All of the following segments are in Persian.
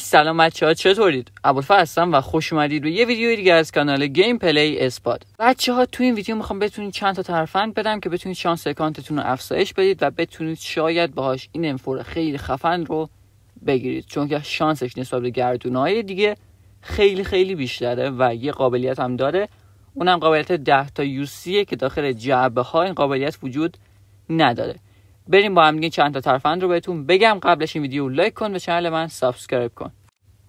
سلام بچه ها چطورید؟ ابوالفضل هستم و خوش اومدید به یه ویدیو دیگه از کانال گیم پلی اسپاد. بچه ها تو این ویدیو میخوام بتونید چند تا ترفند بدم که بتونید شانس اکانتتون رو افزایش بدید و بتونید شاید باهاش این انفور خیلی خفن رو بگیرید چون که شانسش نسبت به گردونهای دیگه خیلی خیلی بیشتره و یه قابلیت هم داره اونم قابلیت 10 تا یوسیه که داخل جعبه این قابلیت وجود نداره بریم با هم دیگه چند تا ترفند رو بهتون بگم قبلش این ویدیو لایک کن و چنل من سابسکرایب کن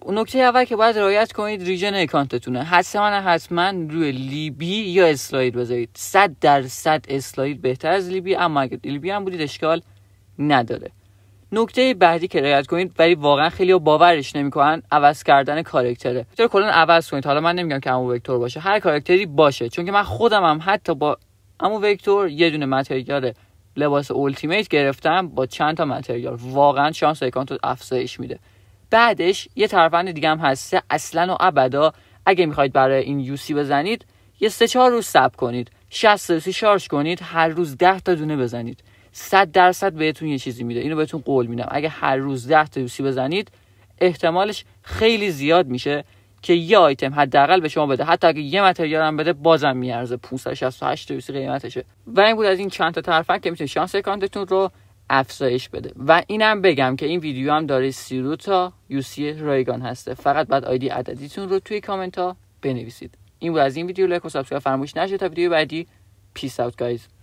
نکته اول که باید رعایت کنید ریژن اکانتتونه حتما حتما روی لیبی یا اسلاید بذارید 100 درصد اسلاید بهتر از لیبی اما اگر لیبی هم بودید اشکال نداره نکته بعدی که رعایت کنید ولی واقعا خیلی باورش نمیکنن عوض کردن کاراکتره چرا کلا عوض کنید حالا من نمیگم که همون وکتور باشه هر کاراکتری باشه چون که من خودم هم حتی با همون وکتور یه دونه متریال لباس اولتیمیت گرفتم با چند تا متریال واقعا شانس اکانتو رو افزایش میده بعدش یه ترفند دیگه هم هست اصلا و ابدا اگه میخواید برای این یوسی بزنید یه سه چهار روز سب کنید 60 یوسی شارژ کنید هر روز 10 تا دونه بزنید 100 درصد بهتون یه چیزی میده اینو بهتون قول میدم اگه هر روز 10 تا یوسی بزنید احتمالش خیلی زیاد میشه که یه آیتم حداقل به شما بده حتی اگه یه متریال هم بده بازم میارزه 568 تا قیمتشه و این بود از این چند تا ترفند که میتونه شانس اکانتتون رو افزایش بده و اینم بگم که این ویدیو هم داره سیرو تا یوسی رایگان هسته فقط بعد آیدی عددیتون رو توی کامنت ها بنویسید این بود از این ویدیو لایک و سابسکرایب فراموش نشه تا ویدیو بعدی پیس اوت گایز